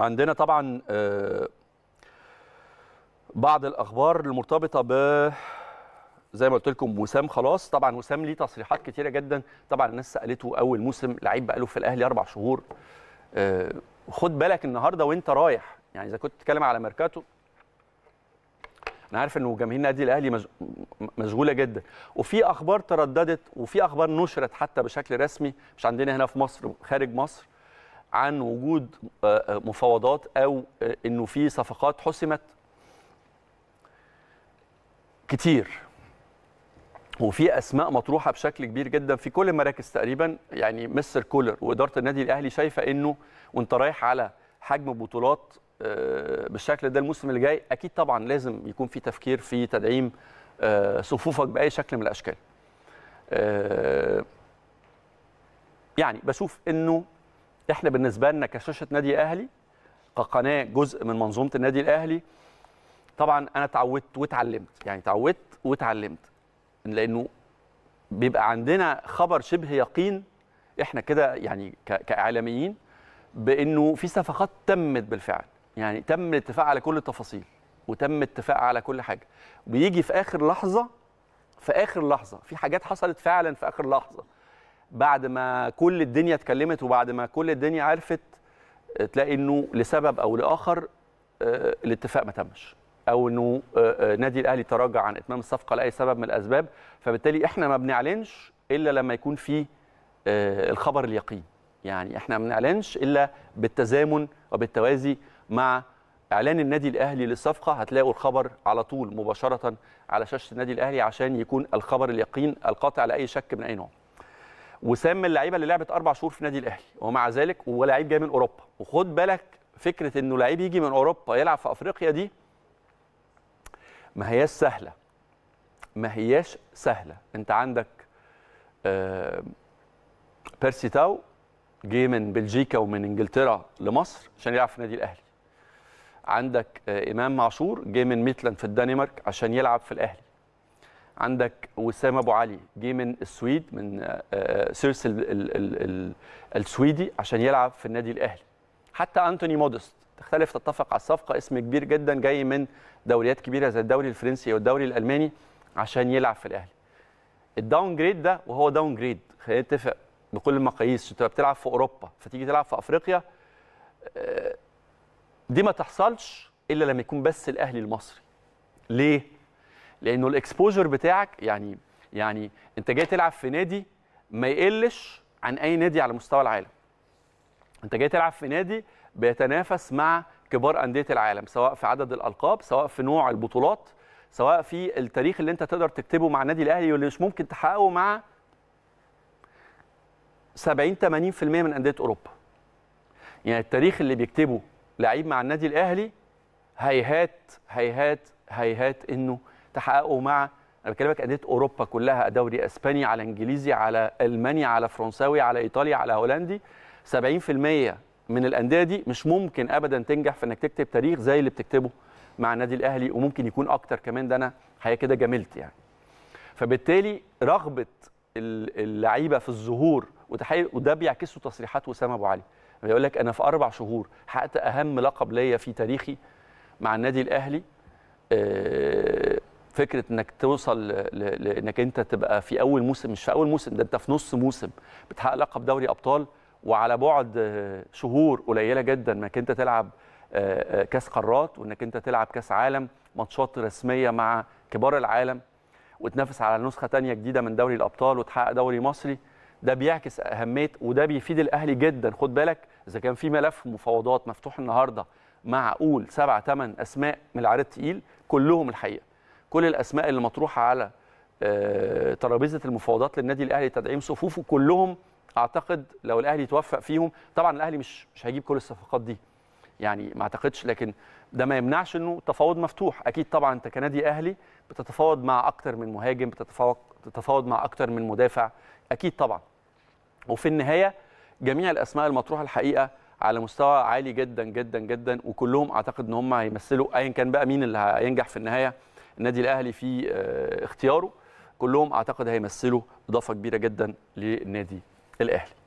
عندنا طبعا آه، بعض الاخبار المرتبطه ب زي ما قلت لكم وسام خلاص طبعا وسام ليه تصريحات كتيره جدا طبعا الناس سالته اول موسم لعيب بقاله في الاهلي اربع شهور آه، خد بالك النهارده وانت رايح يعني اذا كنت بتتكلم على ميركاتو انا عارف انه جماهير النادي الاهلي مشغوله جدا وفي اخبار ترددت وفي اخبار نشرت حتى بشكل رسمي مش عندنا هنا في مصر خارج مصر عن وجود آه، آه، مفاوضات او آه، انه في صفقات حسمت كتير وفي اسماء مطروحه بشكل كبير جدا في كل المراكز تقريبا يعني مستر كولر واداره النادي الاهلي شايفه انه وانت رايح على حجم بطولات بالشكل ده الموسم اللي جاي اكيد طبعا لازم يكون في تفكير في تدعيم صفوفك باي شكل من الاشكال يعني بشوف انه احنا بالنسبه لنا كشاشه نادي اهلي كقناه جزء من منظومه النادي الاهلي طبعا انا اتعودت واتعلمت يعني اتعودت واتعلمت لانه بيبقى عندنا خبر شبه يقين احنا كده يعني كاعلاميين بانه في صفقات تمت بالفعل يعني تم الاتفاق على كل التفاصيل وتم الاتفاق على كل حاجه بيجي في اخر لحظه في اخر لحظه في حاجات حصلت فعلا في اخر لحظه بعد ما كل الدنيا اتكلمت وبعد ما كل الدنيا عرفت آه، تلاقي انه لسبب او لاخر آه، الاتفاق ما تمش او انه آه، نادي الاهلي تراجع عن اتمام الصفقه لاي سبب من الاسباب فبالتالي احنا ما بنعلنش الا لما يكون في الخبر اليقين يعني احنا ما بنعلنش الا بالتزامن وبالتوازي مع اعلان النادي الاهلي للصفقه هتلاقوا الخبر على طول مباشره على شاشه النادي الاهلي عشان يكون الخبر اليقين القاطع لاي شك من اي نوع وسام من اللعيبه اللي لعبت اربع شهور في نادي الاهلي ومع ذلك هو لعيب جاي من اوروبا وخد بالك فكره انه لعيب يجي من اوروبا يلعب في افريقيا دي ما هياش سهله ما هياش سهله انت عندك آه، بيرسي تاو جه من بلجيكا ومن انجلترا لمصر عشان يلعب في النادي الاهلي عندك آه، امام عاشور جه من ميتلاند في الدنمارك عشان يلعب في الاهلي عندك وسام ابو علي جه من السويد من آه، آه، سيرس الـ الـ الـ السويدي عشان يلعب في النادي الاهلي حتى انتوني مودست تختلف تتفق على الصفقه اسم كبير جدا جاي من دوريات كبيره زي الدوري الفرنسي والدوري الالماني عشان يلعب في الاهلي الداون جريد ده وهو داون جريد خلينا نتفق بكل المقاييس انت بتلعب في اوروبا فتيجي تلعب في افريقيا آه، دي ما تحصلش الا لما يكون بس الاهلي المصري ليه لانه الاكسبوجر بتاعك يعني يعني انت جاي تلعب في نادي ما يقلش عن اي نادي على مستوى العالم انت جاي تلعب في نادي بيتنافس مع كبار انديه العالم سواء في عدد الالقاب سواء في نوع البطولات سواء في التاريخ اللي انت تقدر تكتبه مع النادي الاهلي واللي مش ممكن تحققه مع 70 80% من انديه اوروبا يعني التاريخ اللي بيكتبه لعيب مع النادي الاهلي هيهات هيهات هيهات انه تحققه مع انا بكلمك انديه اوروبا كلها دوري اسباني على انجليزي على الماني على فرنساوي على ايطالي على هولندي 70% من الانديه دي مش ممكن ابدا تنجح في انك تكتب تاريخ زي اللي بتكتبه مع النادي الاهلي وممكن يكون اكتر كمان ده انا حقيقه كده جملت يعني فبالتالي رغبه اللعيبه في الظهور وده بيعكسه تصريحات وسام ابو علي بيقول لك انا في اربع شهور حققت اهم لقب ليا في تاريخي مع النادي الاهلي آه، فكره انك توصل لانك انت تبقى في اول موسم مش في اول موسم ده انت في نص موسم بتحقق لقب دوري ابطال وعلى بعد شهور قليله جدا انك انت تلعب آه، آه، كاس قارات وانك انت تلعب كاس عالم ماتشات رسميه مع كبار العالم وتنافس على نسخه ثانيه جديده من دوري الابطال وتحقق دوري مصري ده بيعكس اهميه وده بيفيد الاهلي جدا خد بالك اذا كان في ملف مفاوضات مفتوح النهارده مع سبع ثمان اسماء من العريض الثقيل كلهم الحقيقه كل الاسماء اللي مطروحه على آه، ترابيزه المفاوضات للنادي الاهلي تدعيم صفوفه كلهم اعتقد لو الاهلي توفق فيهم طبعا الاهلي مش مش هيجيب كل الصفقات دي يعني ما اعتقدش لكن ده ما يمنعش انه تفاوض مفتوح اكيد طبعا انت كنادي اهلي بتتفاوض مع اكتر من مهاجم بتتفاوض تتفاوض مع اكتر من مدافع اكيد طبعا وفي النهايه جميع الاسماء المطروحه الحقيقه على مستوى عالي جدا جدا جدا وكلهم اعتقد ان هم هيمثلوا ايا كان بقى مين اللي هينجح في النهايه النادي الاهلي في آه، اختياره كلهم اعتقد هيمثلوا اضافه كبيره جدا للنادي الاهلي